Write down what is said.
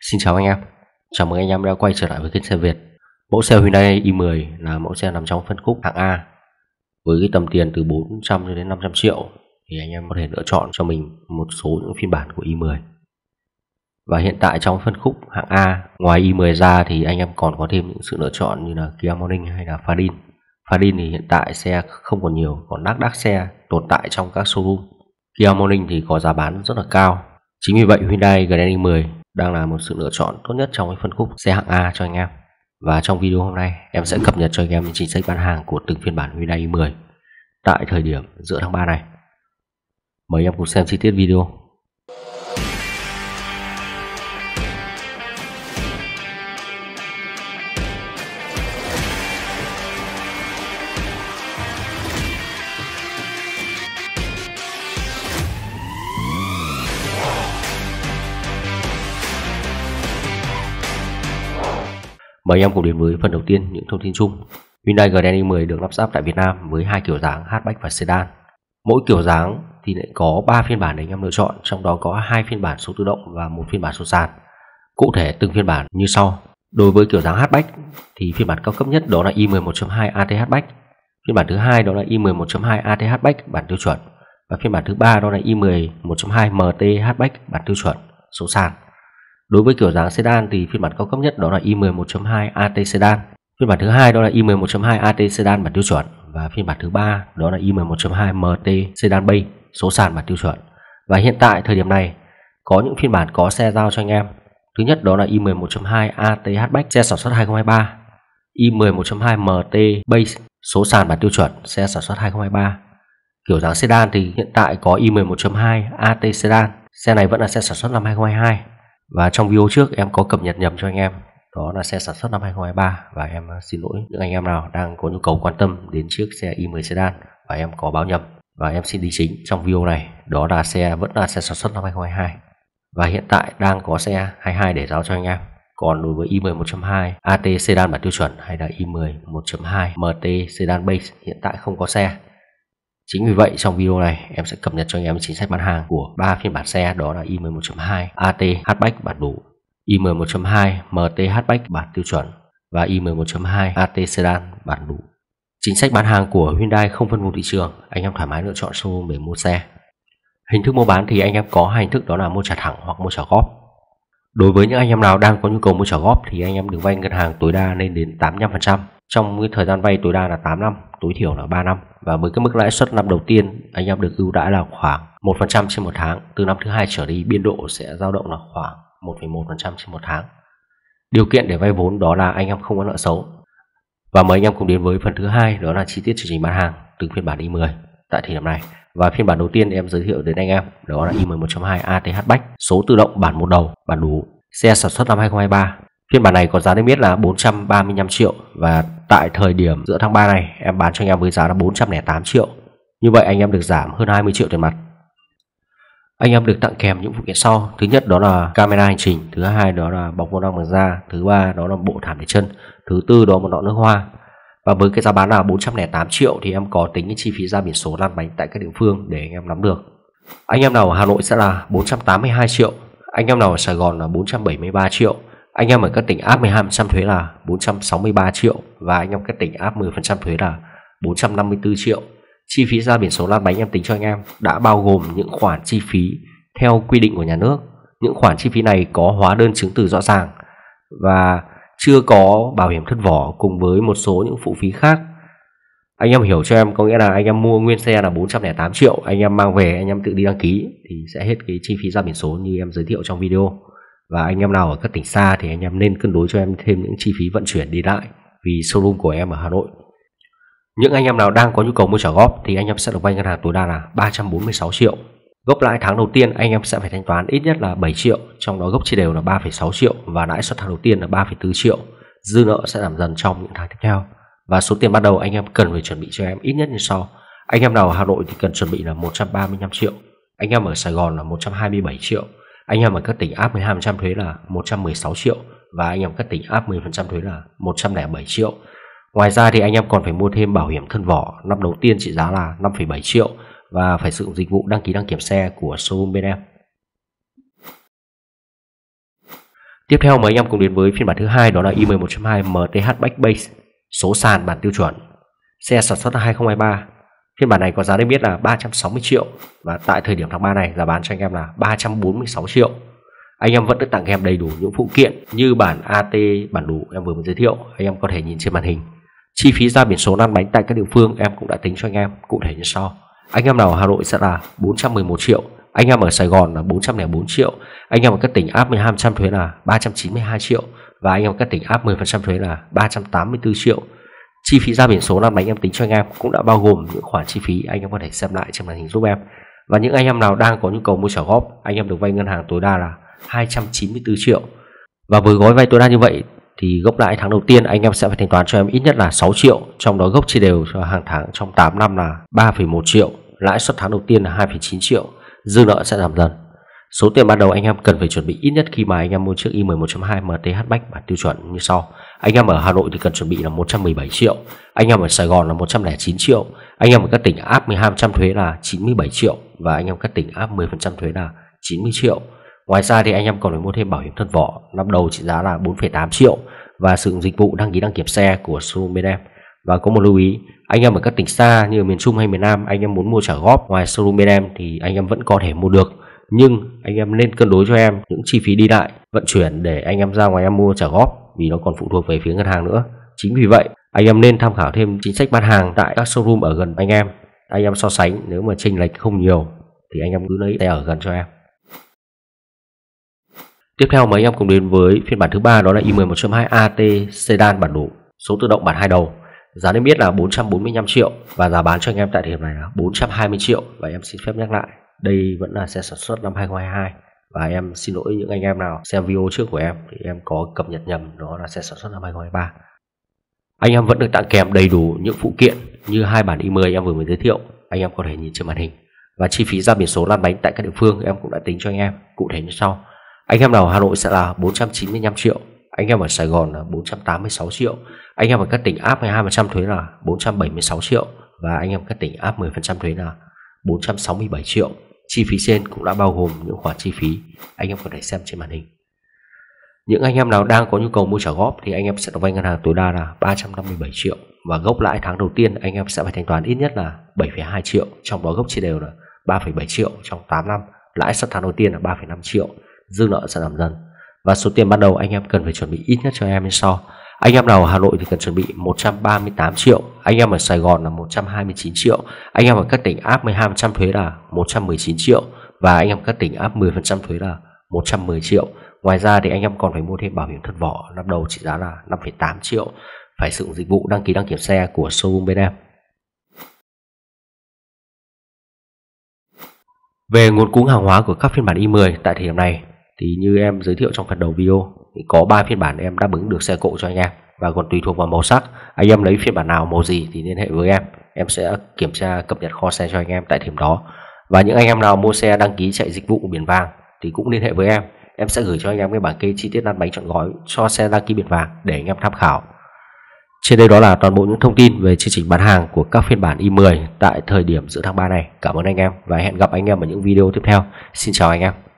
Xin chào anh em, chào mừng anh em đã quay trở lại với kênh xe Việt Mẫu xe Hyundai i10 là mẫu xe nằm trong phân khúc hạng A Với cái tầm tiền từ 400 đến 500 triệu thì anh em có thể lựa chọn cho mình một số những phiên bản của i10 Và hiện tại trong phân khúc hạng A, ngoài i10 ra thì anh em còn có thêm những sự lựa chọn như là Kia Morning hay là Fadin Fadin thì hiện tại xe không còn nhiều, còn đắt đắt xe tồn tại trong các showroom Kia Morning thì có giá bán rất là cao Chính vì vậy Hyundai Grand i10 đang là một sự lựa chọn tốt nhất trong cái phân khúc xe hạng A cho anh em. Và trong video hôm nay, em sẽ cập nhật cho anh em những chính sách bán hàng của từng phiên bản Hyundai i10 tại thời điểm giữa tháng 3 này. Mời em cùng xem chi tiết video. Mời em cùng đến với phần đầu tiên những thông tin chung. Hyundai Grand i10 được lắp ráp tại Việt Nam với hai kiểu dáng hatchback và sedan. Mỗi kiểu dáng thì lại có 3 phiên bản để anh em lựa chọn, trong đó có hai phiên bản số tự động và một phiên bản số sàn. Cụ thể từng phiên bản như sau. Đối với kiểu dáng hatchback thì phiên bản cao cấp nhất đó là i10 1.2 AT hatchback, phiên bản thứ hai đó là i10 1.2 AT hatchback bản tiêu chuẩn và phiên bản thứ ba đó là i10 1.2 MT hatchback bản tiêu chuẩn số sàn. Đối với kiểu dáng sedan thì phiên bản cao cấp nhất đó là i11.2 AT sedan, phiên bản thứ hai đó là i11.2 AT sedan bản tiêu chuẩn và phiên bản thứ ba đó là i11.2 MT sedan bay số sàn bản tiêu chuẩn. Và hiện tại thời điểm này có những phiên bản có xe giao cho anh em. Thứ nhất đó là i11.2 AT hatchback xe sản xuất 2023, i11.2 MT base số sàn bản tiêu chuẩn xe sản xuất 2023. Kiểu dáng sedan thì hiện tại có i11.2 AT sedan. Xe này vẫn là xe sản xuất năm 2022 và trong video trước em có cập nhật nhầm cho anh em đó là xe sản xuất năm 2023 và em à, xin lỗi những anh em nào đang có nhu cầu quan tâm đến chiếc xe i10 sedan và em có báo nhầm và em xin đính chính trong video này đó là xe vẫn là xe sản xuất năm 2022 và hiện tại đang có xe 22 để giao cho anh em còn đối với i10 1.2 AT sedan bản tiêu chuẩn hay là i10 1.2 MT sedan base hiện tại không có xe Chính vì vậy trong video này em sẽ cập nhật cho anh em chính sách bán hàng của ba phiên bản xe đó là i11.2 AT hatchback bản đủ, i11.2 MT hatchback bản tiêu chuẩn và i11.2 AT sedan bản đủ. Chính sách bán hàng của Hyundai không phân vùng thị trường, anh em thoải mái lựa chọn showroom để mua xe. Hình thức mua bán thì anh em có hai hình thức đó là mua trả thẳng hoặc mua trả góp. Đối với những anh em nào đang có nhu cầu mua trả góp thì anh em được vay ngân hàng tối đa lên đến 85% trong cái thời gian vay tối đa là 8 năm tối thiểu là 3 năm và với cái mức lãi suất năm đầu tiên anh em được ưu đãi là khoảng 1% trên một tháng từ năm thứ hai trở đi biên độ sẽ dao động là khoảng 1,1% trên một tháng điều kiện để vay vốn đó là anh em không có nợ xấu và mời anh em cùng đến với phần thứ hai đó là chi tiết chương trình bán hàng từ phiên bản i10 tại thời điểm này và phiên bản đầu tiên em giới thiệu đến anh em đó là i10 1.2 ATH Back số tự động bản một đầu bản đủ xe sản xuất năm 2023 phiên bản này có giá niêm yết là 435 triệu và Tại thời điểm giữa tháng 3 này em bán cho anh em với giá là 408 triệu Như vậy anh em được giảm hơn 20 triệu tiền mặt anh em được tặng kèm những phụ kiện sau thứ nhất đó là camera hành trình thứ hai đó là bọc vô lăng bằng da thứ ba đó là bộ thảm để chân thứ tư đó là một lọ nước hoa và với cái giá bán là 408 triệu thì em có tính cái chi phí ra biển số lăn bánh tại các địa phương để anh em nắm được anh em nào ở Hà Nội sẽ là 482 triệu anh em nào ở Sài Gòn là 473 triệu anh em ở các tỉnh áp 12% thuế là 463 triệu và anh em các tỉnh áp 10% thuế là 454 triệu chi phí ra biển số lăn bánh em tính cho anh em đã bao gồm những khoản chi phí theo quy định của nhà nước những khoản chi phí này có hóa đơn chứng từ rõ ràng và chưa có bảo hiểm thất vỏ cùng với một số những phụ phí khác anh em hiểu cho em có nghĩa là anh em mua nguyên xe là 408 triệu anh em mang về anh em tự đi đăng ký thì sẽ hết cái chi phí ra biển số như em giới thiệu trong video và anh em nào ở các tỉnh xa thì anh em nên cân đối cho em thêm những chi phí vận chuyển đi lại vì showroom của em ở Hà Nội. Những anh em nào đang có nhu cầu mua trả góp thì anh em sẽ được vay ngân hàng tối đa là 346 triệu. Gốc lãi tháng đầu tiên anh em sẽ phải thanh toán ít nhất là 7 triệu, trong đó gốc chia đều là 3,6 triệu và lãi suất tháng đầu tiên là 3,4 triệu. Dư nợ sẽ giảm dần trong những tháng tiếp theo. Và số tiền ban đầu anh em cần phải chuẩn bị cho em ít nhất như sau. Anh em nào ở Hà Nội thì cần chuẩn bị là 135 triệu, anh em ở Sài Gòn là 127 triệu anh em ở các tỉnh áp 12% thuế là 116 triệu và anh em các tỉnh áp 10% thuế là 107 triệu. Ngoài ra thì anh em còn phải mua thêm bảo hiểm thân vỏ năm đầu tiên trị giá là 5,7 triệu và phải sử dụng dịch vụ đăng ký đăng kiểm xe của showroom bên em. Tiếp theo mời anh em cùng đến với phiên bản thứ hai đó là i11.2 MTH Backbase, số sàn bản tiêu chuẩn. Xe sản xuất là 2023, Phiên bản này có giá niêm yết là 360 triệu và tại thời điểm tháng 3 này giá bán cho anh em là 346 triệu. Anh em vẫn được tặng em đầy đủ những phụ kiện như bản AT, bản đủ em vừa mới giới thiệu, anh em có thể nhìn trên màn hình. Chi phí ra biển số lăn bánh tại các địa phương em cũng đã tính cho anh em cụ thể như sau. Anh em nào ở Hà Nội sẽ là 411 triệu, anh em ở Sài Gòn là 404 triệu, anh em ở các tỉnh áp 12% thuế là 392 triệu và anh em ở các tỉnh áp 10% thuế là 384 triệu Chi phí ra biển số là anh em tính cho anh em cũng đã bao gồm những khoản chi phí anh em có thể xem lại trên màn hình giúp em. Và những anh em nào đang có nhu cầu mua trả góp, anh em được vay ngân hàng tối đa là 294 triệu. Và với gói vay tối đa như vậy thì gốc lãi tháng đầu tiên anh em sẽ phải thanh toán cho em ít nhất là 6 triệu, trong đó gốc chia đều cho hàng tháng trong 8 năm là 3,1 triệu, lãi suất tháng đầu tiên là 2,9 triệu, dư nợ sẽ giảm dần. Số tiền ban đầu anh em cần phải chuẩn bị ít nhất khi mà anh em mua chiếc i11.2 MTH Max bản tiêu chuẩn như sau. Anh em ở Hà Nội thì cần chuẩn bị là 117 triệu, anh em ở Sài Gòn là 109 triệu, anh em ở các tỉnh áp 12% thuế là 97 triệu và anh em các tỉnh áp 10% thuế là 90 triệu. Ngoài ra thì anh em còn phải mua thêm bảo hiểm thân vỏ, năm đầu trị giá là 4,8 triệu và sử dụng dịch vụ đăng ký đăng kiểm xe của showroom bên em. Và có một lưu ý, anh em ở các tỉnh xa như ở miền Trung hay miền Nam, anh em muốn mua trả góp ngoài showroom bên em thì anh em vẫn có thể mua được nhưng anh em nên cân đối cho em những chi phí đi lại vận chuyển để anh em ra ngoài em mua trả góp vì nó còn phụ thuộc về phía ngân hàng nữa chính vì vậy anh em nên tham khảo thêm chính sách bán hàng tại các showroom ở gần anh em anh em so sánh nếu mà chênh lệch không nhiều thì anh em cứ lấy xe ở gần cho em tiếp theo mấy em cùng đến với phiên bản thứ ba đó là i10 1.2 AT sedan bản đủ số tự động bản hai đầu giá niêm yết là 445 triệu và giá bán cho anh em tại thời điểm này là 420 triệu và em xin phép nhắc lại đây vẫn là xe sản xuất năm 2022 và em xin lỗi những anh em nào xem video trước của em thì em có cập nhật nhầm đó là xe sản xuất năm 2023 anh em vẫn được tặng kèm đầy đủ những phụ kiện như hai bản i10 em vừa mới giới thiệu anh em có thể nhìn trên màn hình và chi phí ra biển số lăn bánh tại các địa phương em cũng đã tính cho anh em cụ thể như sau anh em nào Hà Nội sẽ là 495 triệu anh em ở Sài Gòn là 486 triệu anh em ở các tỉnh áp 12% thuế là 476 triệu và anh em các tỉnh áp 10% thuế là 467 triệu Chi phí trên cũng đã bao gồm những khoản chi phí anh em có thể xem trên màn hình. Những anh em nào đang có nhu cầu mua trả góp thì anh em sẽ được vay ngân hàng tối đa là 357 triệu và gốc lãi tháng đầu tiên anh em sẽ phải thanh toán ít nhất là 7,2 triệu, trong đó gốc chia đều là 3,7 triệu trong 8 năm, lãi suất tháng đầu tiên là 3,5 triệu, dư nợ sẽ giảm dần. Và số tiền ban đầu anh em cần phải chuẩn bị ít nhất cho em như sau anh em nào ở Hà Nội thì cần chuẩn bị 138 triệu Anh em ở Sài Gòn là 129 triệu Anh em ở các tỉnh áp 12% thuế là 119 triệu Và anh em các tỉnh áp 10% thuế là 110 triệu Ngoài ra thì anh em còn phải mua thêm bảo hiểm thất vỏ Năm đầu trị giá là 5,8 triệu Phải sử dụng dịch vụ đăng ký đăng kiểm xe của showroom bên em Về nguồn cung hàng hóa của các phiên bản i10 tại thời điểm này thì như em giới thiệu trong phần đầu video có 3 phiên bản em đáp ứng được xe cộ cho anh em và còn tùy thuộc vào màu sắc anh em lấy phiên bản nào màu gì thì liên hệ với em em sẽ kiểm tra cập nhật kho xe cho anh em tại điểm đó và những anh em nào mua xe đăng ký chạy dịch vụ biển vàng thì cũng liên hệ với em em sẽ gửi cho anh em cái bảng kê chi tiết lăn bánh chọn gói cho xe đăng ký biển vàng để anh em tham khảo trên đây đó là toàn bộ những thông tin về chương trình bán hàng của các phiên bản i10 tại thời điểm giữa tháng 3 này cảm ơn anh em và hẹn gặp anh em ở những video tiếp theo xin chào anh em